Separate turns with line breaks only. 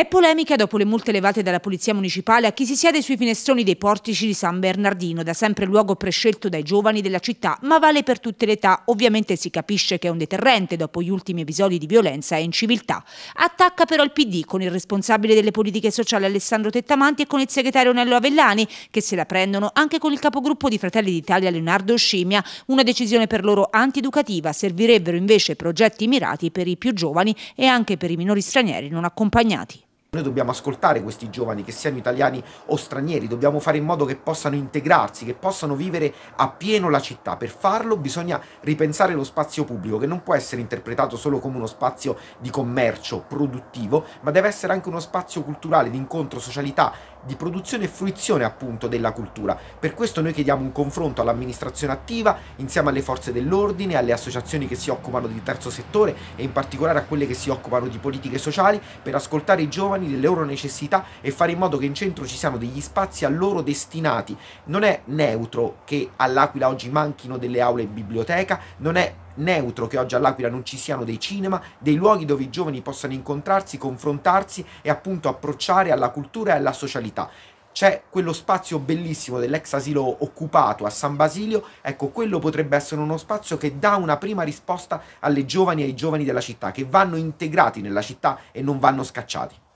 È polemica dopo le multe levate dalla Polizia Municipale a chi si siede sui finestroni dei portici di San Bernardino, da sempre luogo prescelto dai giovani della città, ma vale per tutte le età. Ovviamente si capisce che è un deterrente dopo gli ultimi episodi di violenza e inciviltà. Attacca però il PD con il responsabile delle politiche sociali Alessandro Tettamanti e con il segretario Nello Avellani, che se la prendono anche con il capogruppo di Fratelli d'Italia Leonardo Scimia. Una decisione per loro antieducativa, servirebbero invece progetti mirati per i più giovani e anche per i minori stranieri non accompagnati.
Noi dobbiamo ascoltare questi giovani, che siano italiani o stranieri, dobbiamo fare in modo che possano integrarsi, che possano vivere appieno la città. Per farlo bisogna ripensare lo spazio pubblico, che non può essere interpretato solo come uno spazio di commercio produttivo, ma deve essere anche uno spazio culturale, di incontro, socialità, di produzione e fruizione appunto della cultura. Per questo noi chiediamo un confronto all'amministrazione attiva, insieme alle forze dell'ordine, alle associazioni che si occupano di terzo settore e in particolare a quelle che si occupano di politiche sociali, per ascoltare i giovani mani delle loro necessità e fare in modo che in centro ci siano degli spazi a loro destinati. Non è neutro che all'Aquila oggi manchino delle aule e biblioteca, non è neutro che oggi all'Aquila non ci siano dei cinema, dei luoghi dove i giovani possano incontrarsi, confrontarsi e appunto approcciare alla cultura e alla socialità c'è quello spazio bellissimo dell'ex asilo occupato a San Basilio, ecco quello potrebbe essere uno spazio che dà una prima risposta alle giovani e ai giovani della città, che vanno integrati nella città e non vanno scacciati.